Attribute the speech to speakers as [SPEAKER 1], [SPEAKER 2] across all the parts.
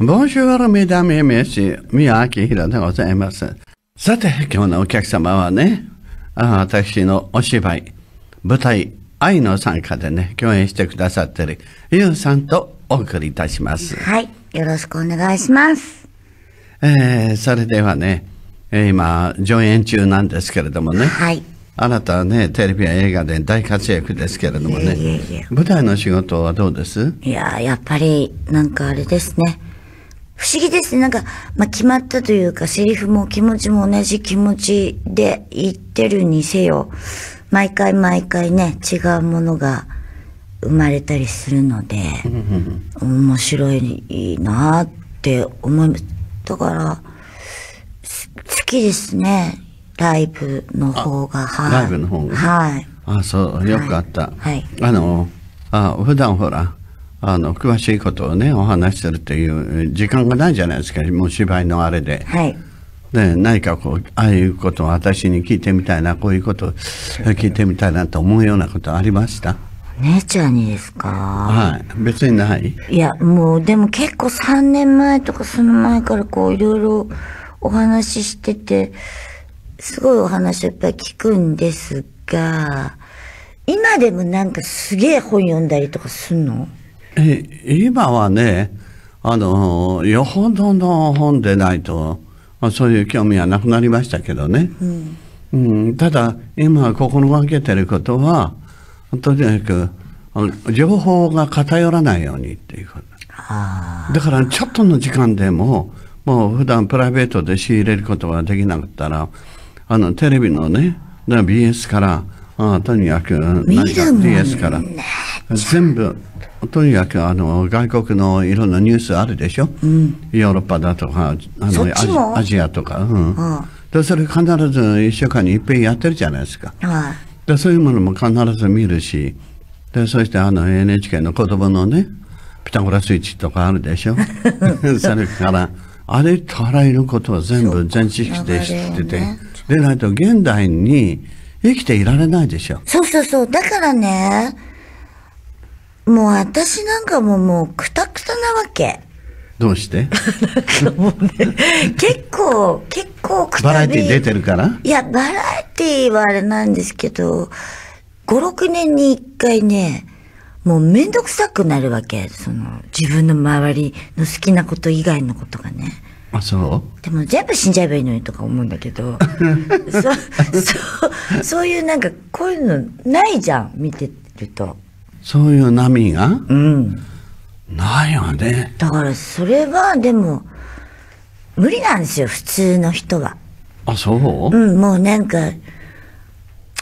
[SPEAKER 1] Bonjour, mesdames et messieurs. 宮脇ひでございます。さて、今日のお客様はね、あ私のお芝居、舞台、愛の参加でね、共演してくださってる、ゆうさんとお送りいたします。はい。
[SPEAKER 2] よろしくお願いします。
[SPEAKER 1] えー、それではね、今、上演中なんですけれどもね。はい。あなたはね、テレビや映画で大活躍ですけれどもね。いやいやいや舞台の仕事はどうですいや、やっ
[SPEAKER 2] ぱり、なんかあれですね。不思議ですね。なんか、まあ、決まったというか、セリフも気持ちも同じ気持ちで言ってるにせよ、毎回毎回ね、違うものが生まれたりするので、面白いなって思います。だから、好きですね。ライブの方が。はい、ライブの方が。はい。
[SPEAKER 1] あ、そう、よくあった。はい。はい、あの、あ、普段ほら、あの詳しいことをねお話しするっていう時間がないじゃないですかもう芝居のあれで。はいね、何かこうああいうことを私に聞いてみたいなこういうことを聞いてみたいなと思うようなことありました姉ちゃんにですかはい別にない
[SPEAKER 2] いやもうでも結構3年前とかその前からこういろいろお話ししててすごいお話をいっぱい聞くんですが今でもなんかすげえ本読んだりとかすんの
[SPEAKER 1] え今はね、あの、よほどの本でないと、そういう興味はなくなりましたけどね。うんうん、ただ、今心がけてることは、とにかく、情報が偏らないようにっていうこと。だから、ちょっとの時間でも、もう普段プライベートで仕入れることができなかったら、あの、テレビのね、BS から、あとにかく、何か BS から。全部とにかくあの外国のいろんなニュースあるでしょ、うん、ヨーロッパだとかあのアジアとか、うんでそれ必ず1週間にいっぺんやってるじゃないですか、はい、でそういうものも必ず見るしでそしてあの NHK の子供のねピタゴラスイッチとかあるでしょ それからあれとあらゆることは全部全知識で知ってて、ね、でないと現代に生きていられないでしょ
[SPEAKER 2] そうそうそうだからねもう私なんかももうくたく
[SPEAKER 1] たなわけ。どうしても
[SPEAKER 2] う、ね、結構、結構くたバラエティ出てるからいや、バラエティはあれなんですけど、5、6年に1回ね、もうめんどくさくなるわけ。その、自分の周りの好きなこと以外のことがね。
[SPEAKER 1] あ、そう
[SPEAKER 2] でも全部死んじゃえばいいのにとか思うんだけど、そ、そう、そういうなんか、こういうのないじゃん、見て
[SPEAKER 1] ると。そういう波が、うん、ないよねだからそ
[SPEAKER 2] れはでも無理なんですよ普通の人は
[SPEAKER 1] あそう
[SPEAKER 2] うんもうなんか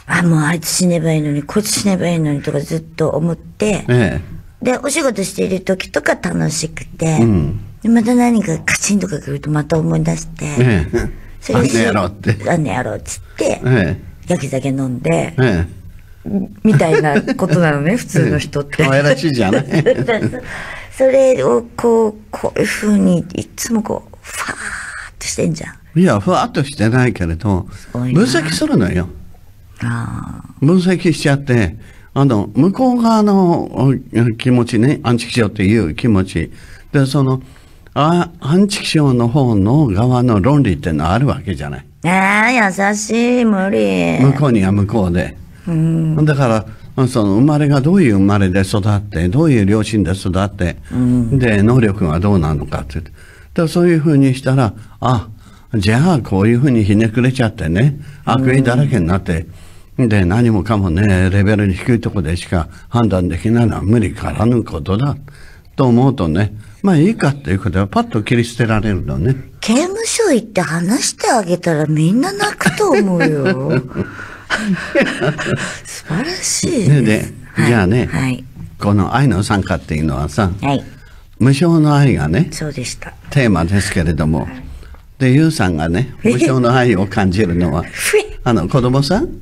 [SPEAKER 2] あもうあいつ死ねばいいのにこいつ死ねばいいのにとかずっと思って、ええ、でお仕事している時とか楽しくて、うん、また何かカチンとか来るとまた思い出して、え
[SPEAKER 1] え、それあんねやろうってあ
[SPEAKER 2] んねやろうっつって、ええ、焼き酒飲んで、ええみたいなことなのね、普通の人って。可愛らしいじゃない それをこう、こういうふうに、いつもこう、ファーっ
[SPEAKER 1] としてんじゃん。いや、ふわっとしてないけれど、分析するのよ。分析しちゃって、あの、向こう側の気持ちね、アンチ気っていう気持ち。で、その、あアンチ気の方の側の論理ってのあるわけじゃない。
[SPEAKER 2] ええ優しい、無理。向
[SPEAKER 1] こうには向こうで。だからその生まれがどういう生まれで育ってどういう両親で育って、うん、で能力がどうなのかってそういうふうにしたらあじゃあこういうふうにひねくれちゃってね悪意だらけになって、うん、で何もかもねレベルの低いとこでしか判断できないのは無理からぬことだと思うとねまあいいかっていうことはパッと切り捨てられるのね
[SPEAKER 2] 刑務所行って話してあげたらみんな泣くと思うよ 素晴らし
[SPEAKER 1] いでで、はい、じゃあね、はい、この愛の参加っていうのはさ、はい、無償の愛がねそうでしたテーマですけれども、でゆうさんがね無償の愛を感じるのはあの子供さん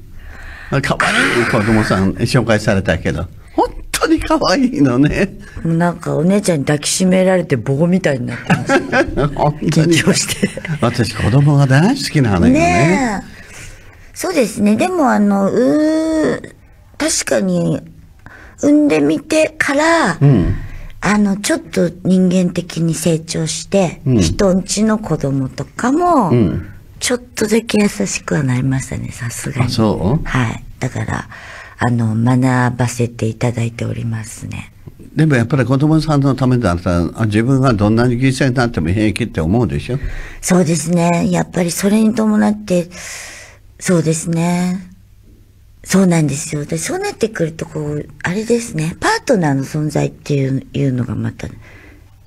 [SPEAKER 1] かわいい子供さん紹介されたけど本
[SPEAKER 2] 当に可愛いのねなんかお姉ちゃんに抱きしめられて棒みたい
[SPEAKER 1] になってます 緊張して私子供が大好きなのよねね
[SPEAKER 2] そうですね。でも、あの、う確かに、産んでみてから、うん、あの、ちょっと人間的に成長して、うん、人んちの子供とかも、ちょっとだけ優しくはなりましたね、さすがに。そうはい。だから、あの、学ばせて
[SPEAKER 1] いただいてお
[SPEAKER 2] りますね。
[SPEAKER 1] でもやっぱり子供さんのためだったら、自分がどんなに犠牲になっても平気って思うでしょそうですね。やっぱりそれに伴って、
[SPEAKER 2] そうですね。そうなんですよ。で、そうなってくると、こう、あれですね。パートナーの存在っていういうのがまた、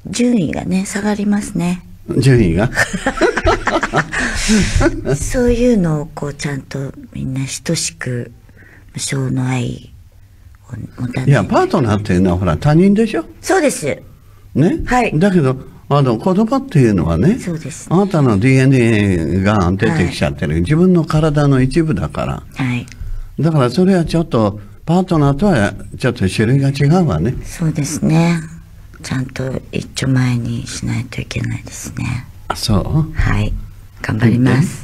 [SPEAKER 2] 順位がね、下がりますね。順位が そういうのを、こう、ちゃんとみんな等しく、無償の愛
[SPEAKER 1] を持たない。いや、パートナーっていうのは、ほら、他人でしょそうです。ねはい。だけど、あの言葉っていうのはね、あなたの DNA が出てきちゃってる、はい、自分の体の一部だから、はい、だからそれはちょっとパートナーとはちょっと種類が違うわねそうですねちゃんと一丁前にしないといけないですねあそうはい頑張ります